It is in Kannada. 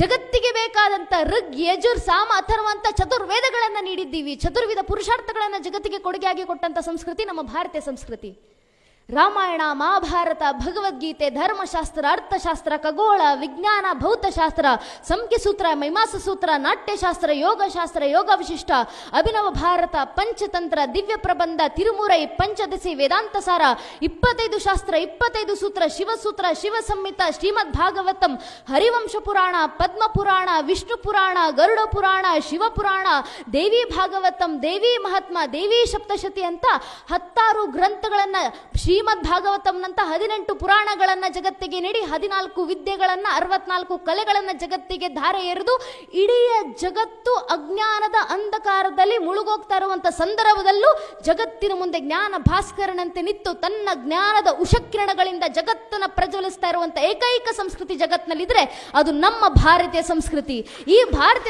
ಜಗತ್ತಿಗೆ ಬೇಕಾದಂಥ ಋಗ್ ಯಜುರ್ ಸಾಮ ಅಥರ್ವಂತ ಚತುರ್ವೇದಗಳನ್ನು ನೀಡಿದ್ದೀವಿ ಚತುರ್ವಿಧ ಪುರುಷಾರ್ಥಗಳನ್ನು ಜಗತ್ತಿಗೆ ಕೊಡುಗೆಯಾಗಿ ಕೊಟ್ಟಂಥ ಸಂಸ್ಕೃತಿ ನಮ್ಮ ಭಾರತೀಯ ಸಂಸ್ಕೃತಿ ರಾಮಾಯಣ ಮಹಾಭಾರತ ಭಗವದ್ಗೀತೆ ಧರ್ಮಶಾಸ್ತ್ರ ಅರ್ಥಶಾಸ್ತ್ರ ಖಗೋಳ ವಿಜ್ಞಾನ ಭೌತಶಾಸ್ತ್ರ ಸಂಖ್ಯಸೂತ್ರ ಮೈಮಾಸ ಸೂತ್ರ ನಾಟ್ಯಶಾಸ್ತ್ರ ಯೋಗಶಾಸ್ತ್ರ ಯೋಗ ವಿಶಿಷ್ಟ ಅಭಿನವ ಭಾರತ ಪಂಚತಂತ್ರ ದಿವ್ಯ ಪ್ರಬಂಧ ತಿರುಮೂರೈ ಪಂಚದಶಿ ವೇದಾಂತ ಸಾರ ಇಪ್ಪತ್ತೈದು ಶಾಸ್ತ್ರ ಇಪ್ಪತ್ತೈದು ಸೂತ್ರ ಶಿವಸೂತ್ರ ಶಿವಸಂಹಿತ ಶ್ರೀಮದ್ ಭಾಗವತಂ ಹರಿವಂಶ ಪುರಾಣ ಪದ್ಮ ಪುರಾಣ ವಿಷ್ಣು ಪುರಾಣ ಗರುಡ ಪುರಾಣ ಶಿವಪುರಾಣ ದೇವಿ ಭಾಗವತಂ ದೇವಿ ಮಹಾತ್ಮ ದೇವಿ ಸಪ್ತಶತಿ ಅಂತ ಹತ್ತಾರು ಗ್ರಂಥಗಳನ್ನು ಶ್ರೀ ಶ್ರೀಮದ್ ಭಾಗವತಂನಂತ ಹದಿನೆಂಟು ಪುರಾಣಗಳನ್ನು ಜಗತ್ತಿಗೆ ನೀಡಿ ಹದಿನಾಲ್ಕು ವಿದ್ಯೆಗಳನ್ನ ಅರವತ್ನಾಲ್ಕು ಕಲೆಗಳನ್ನ ಜಗತ್ತಿಗೆ ಧಾರೆ ಎರೆದು ಇಡೀ ಜಗತ್ತು ಅಜ್ಞಾನದ ಅಂಧಕಾರದಲ್ಲಿ ಮುಳುಗೋಗ್ತಾ ಇರುವಂತಹ ಸಂದರ್ಭದಲ್ಲೂ ಜಗತ್ತಿನ ಮುಂದೆ ಜ್ಞಾನ ಭಾಸ್ಕರನಂತೆ ನಿಂತು ತನ್ನ ಜ್ಞಾನದ ಉಷಕಿರಣಗಳಿಂದ ಜಗತ್ತನ್ನ ಪ್ರಜ್ವಲಿಸ್ತಾ ಇರುವಂತಹ ಏಕೈಕ ಸಂಸ್ಕೃತಿ ಜಗತ್ತಿನಲ್ಲಿದ್ರೆ ಅದು ನಮ್ಮ ಭಾರತೀಯ ಸಂಸ್ಕೃತಿ ಈ ಭಾರತೀಯ